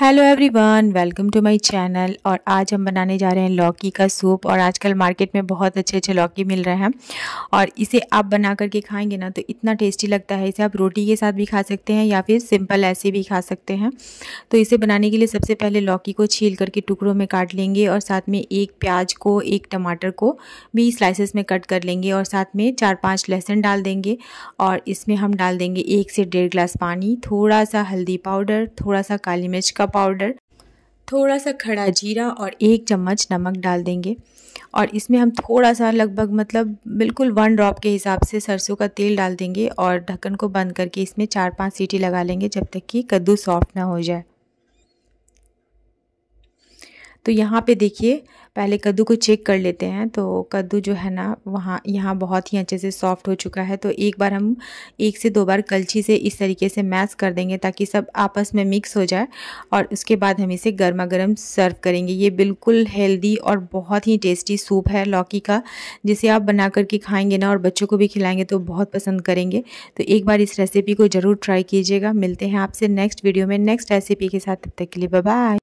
hello everyone welcome to my channel और आज हम बनाने जा रहे हैं लौकी का सूप और आजकल मार्केट में बहुत अच्छे अच्छे लौकी मिल रहे हैं और इसे आप बना करके खाएंगे ना तो इतना टेस्टी लगता है इसे आप रोटी के साथ भी खा सकते हैं या फिर सिंपल ऐसे भी खा सकते हैं तो इसे बनाने के लिए सबसे पहले लौकी को छील करके टुकड़ों में काट लेंगे और साथ में एक प्याज को एक टमाटर को भी स्लाइसेस में कट कर लेंगे और साथ में चार पाँच लहसुन डाल देंगे और इसमें हम डाल देंगे एक से डेढ़ ग्लास पानी थोड़ा सा हल्दी पाउडर थोड़ा सा काली मिर्च का पाउडर थोड़ा सा खड़ा जीरा और एक चम्मच नमक डाल देंगे और इसमें हम थोड़ा सा लगभग मतलब बिल्कुल वन ड्रॉप के हिसाब से सरसों का तेल डाल देंगे और ढक्कन को बंद करके इसमें चार पांच सीटी लगा लेंगे जब तक कि कद्दू सॉफ्ट ना हो जाए तो यहाँ पे देखिए पहले कद्दू को चेक कर लेते हैं तो कद्दू जो है ना वहाँ यहाँ बहुत ही अच्छे से सॉफ्ट हो चुका है तो एक बार हम एक से दो बार कलछी से इस तरीके से मैश कर देंगे ताकि सब आपस में मिक्स हो जाए और उसके बाद हम इसे गर्मा गर्म सर्व करेंगे ये बिल्कुल हेल्दी और बहुत ही टेस्टी सूप है लौकी का जिसे आप बना करके खाएँगे ना और बच्चों को भी खिलाएँगे तो बहुत पसंद करेंगे तो एक बार इस रेसिपी को ज़रूर ट्राई कीजिएगा मिलते हैं आपसे नेक्स्ट वीडियो में नेक्स्ट रेसिपी के साथ तब तक के लिए बाय